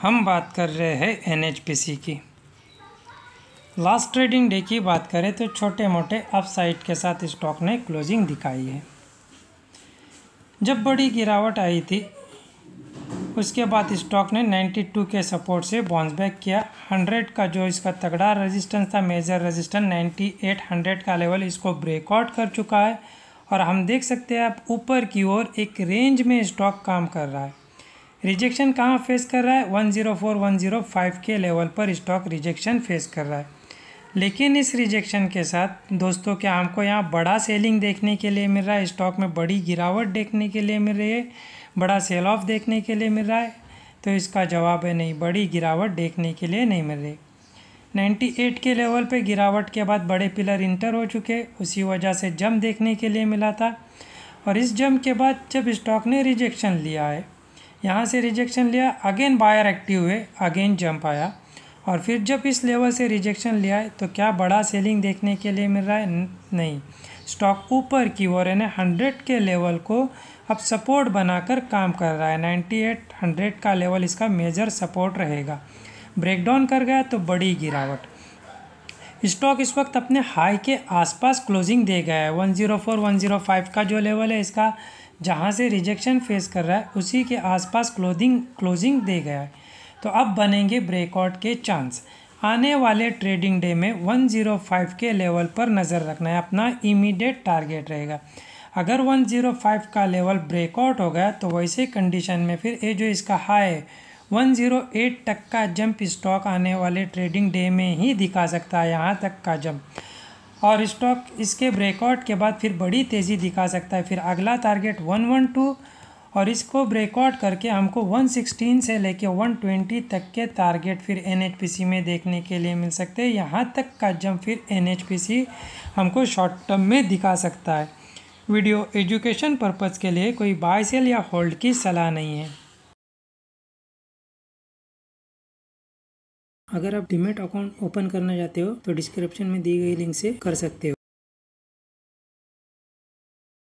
हम बात कर रहे हैं एनएचपीसी की लास्ट ट्रेडिंग डे की बात करें तो छोटे मोटे अपसाइड के साथ स्टॉक ने क्लोजिंग दिखाई है जब बड़ी गिरावट आई थी उसके बाद स्टॉक ने 92 के सपोर्ट से बाउंस बैक किया 100 का जो इसका तगड़ा रेजिस्टेंस था मेजर रेजिस्टेंस 9800 का लेवल इसको ब्रेकआउट कर चुका है और हम देख सकते हैं आप ऊपर की ओर एक रेंज में स्टॉक काम कर रहा है रिजेक्शन कहाँ फेस कर रहा है one zero four one zero five के लेवल पर स्टॉक रिजेक्शन फेस कर रहा है लेकिन इस रिजेक्शन के साथ दोस्तों क्या हमको यहाँ बड़ा सेलिंग देखने के लिए मिल रहा है स्टॉक में बड़ी गिरावट देखने के लिए मिल रही है बड़ा सेल ऑफ देखने के लिए मिल रहा है तो इसका जवाब है नहीं बड़ी गिरावट देखने के लिए नहीं मिल रही एट के लेवल पे गिरावट के बाद बड़े पिलर इंटर हो चुके उसी वजह से जम देखने के लिए मिला था और इस जम के बाद जब स्टॉक ने रिजेक्शन लिया है यहाँ से रिजेक्शन लिया अगेन बायर एक्टिव हुए अगेन जंप आया और फिर जब इस लेवल से रिजेक्शन लिया है तो क्या बड़ा सेलिंग देखने के लिए मिल रहा है नहीं स्टॉक ऊपर की ओर यानी हंड्रेड के लेवल को अब सपोर्ट बनाकर काम कर रहा है नाइन्टी एट हंड्रेड का लेवल इसका मेजर सपोर्ट रहेगा ब्रेकडाउन कर गया तो बड़ी गिरावट स्टॉक इस वक्त अपने हाई के आसपास क्लोजिंग दे गया है one one zero four zero five का जो लेवल है इसका जहाँ से रिजेक्शन फेस कर रहा है उसी के आसपास क्लोदिंग क्लोजिंग दे गया है तो अब बनेंगे ब्रेकआउट के चांस आने वाले ट्रेडिंग डे में 105 के लेवल पर नज़र रखना है अपना इमीडिएट टारगेट रहेगा अगर 105 का लेवल ब्रेकआउट हो गया तो वैसे कंडीशन में फिर ये जो इसका हाई है वन तक का जंप स्टॉक आने वाले ट्रेडिंग डे में ही दिखा सकता है यहाँ तक का जंप और स्टॉक इसके ब्रेकआउट के बाद फिर बड़ी तेज़ी दिखा सकता है फिर अगला टारगेट वन वन टू और इसको ब्रेकआउट करके हमको वन सिक्सटीन से लेके वन ट्वेंटी तक के टारगेट फिर एन में देखने के लिए मिल सकते हैं यहाँ तक का जम फिर एन हमको शॉर्ट टर्म में दिखा सकता है वीडियो एजुकेशन पर्पज़ के लिए कोई बाय सेल या होल्ड की सलाह नहीं है अगर आप डिमेट अकाउंट ओपन करना चाहते हो तो डिस्क्रिप्शन में दी गई लिंक से कर सकते हो।